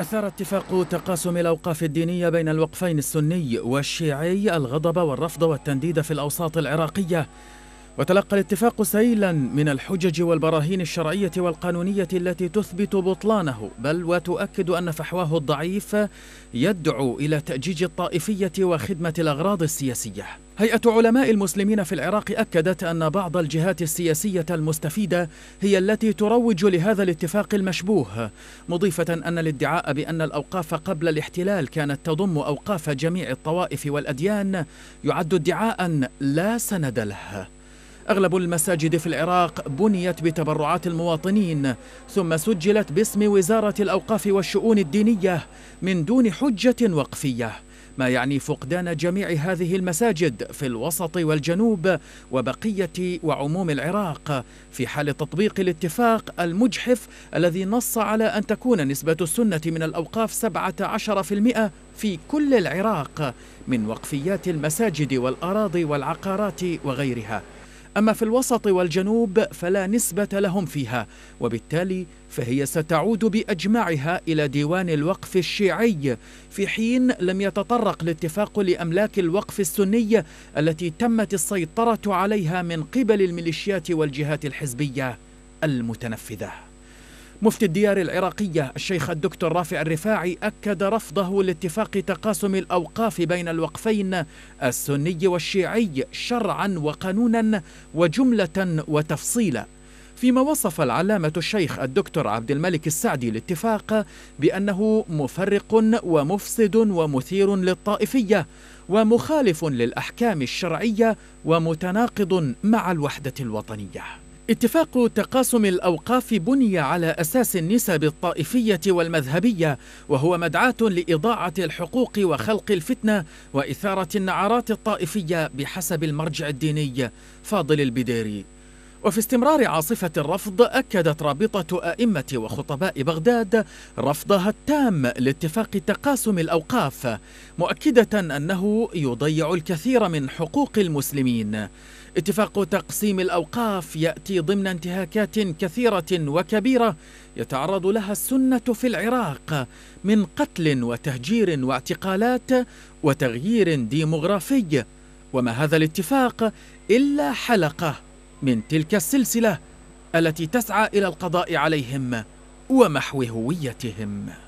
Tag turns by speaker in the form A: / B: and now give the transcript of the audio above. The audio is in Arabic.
A: أثار اتفاق تقاسم الأوقاف الدينية بين الوقفين السني والشيعي الغضب والرفض والتنديد في الأوساط العراقية وتلقى الاتفاق سيلا من الحجج والبراهين الشرعية والقانونية التي تثبت بطلانه بل وتؤكد أن فحواه الضعيف يدعو إلى تأجيج الطائفية وخدمة الأغراض السياسية هيئة علماء المسلمين في العراق أكدت أن بعض الجهات السياسية المستفيدة هي التي تروج لهذا الاتفاق المشبوه مضيفة أن الادعاء بأن الأوقاف قبل الاحتلال كانت تضم أوقاف جميع الطوائف والأديان يعد ادعاء لا سند له أغلب المساجد في العراق بنيت بتبرعات المواطنين ثم سجلت باسم وزارة الأوقاف والشؤون الدينية من دون حجة وقفية ما يعني فقدان جميع هذه المساجد في الوسط والجنوب وبقية وعموم العراق في حال تطبيق الاتفاق المجحف الذي نص على أن تكون نسبة السنة من الأوقاف 17% في كل العراق من وقفيات المساجد والأراضي والعقارات وغيرها أما في الوسط والجنوب فلا نسبة لهم فيها وبالتالي فهي ستعود بأجمعها إلى ديوان الوقف الشيعي في حين لم يتطرق الاتفاق لأملاك الوقف السني التي تمت السيطرة عليها من قبل الميليشيات والجهات الحزبية المتنفذه مفتي الديار العراقية الشيخ الدكتور رافع الرفاعي أكد رفضه لاتفاق تقاسم الأوقاف بين الوقفين السني والشيعي شرعا وقانونا وجملة وتفصيلا فيما وصف العلامة الشيخ الدكتور عبد الملك السعدي الاتفاق بأنه مفرق ومفسد ومثير للطائفية ومخالف للأحكام الشرعية ومتناقض مع الوحدة الوطنية اتفاق تقاسم الأوقاف بني على أساس النسب الطائفية والمذهبية وهو مدعاة لإضاعة الحقوق وخلق الفتنة وإثارة النعرات الطائفية بحسب المرجع الديني فاضل البديري وفي استمرار عاصفة الرفض أكدت رابطة أئمة وخطباء بغداد رفضها التام لاتفاق تقاسم الأوقاف مؤكدة أنه يضيع الكثير من حقوق المسلمين اتفاق تقسيم الأوقاف يأتي ضمن انتهاكات كثيرة وكبيرة يتعرض لها السنة في العراق من قتل وتهجير واعتقالات وتغيير ديمغرافي وما هذا الاتفاق إلا حلقة من تلك السلسلة التي تسعى إلى القضاء عليهم ومحو هويتهم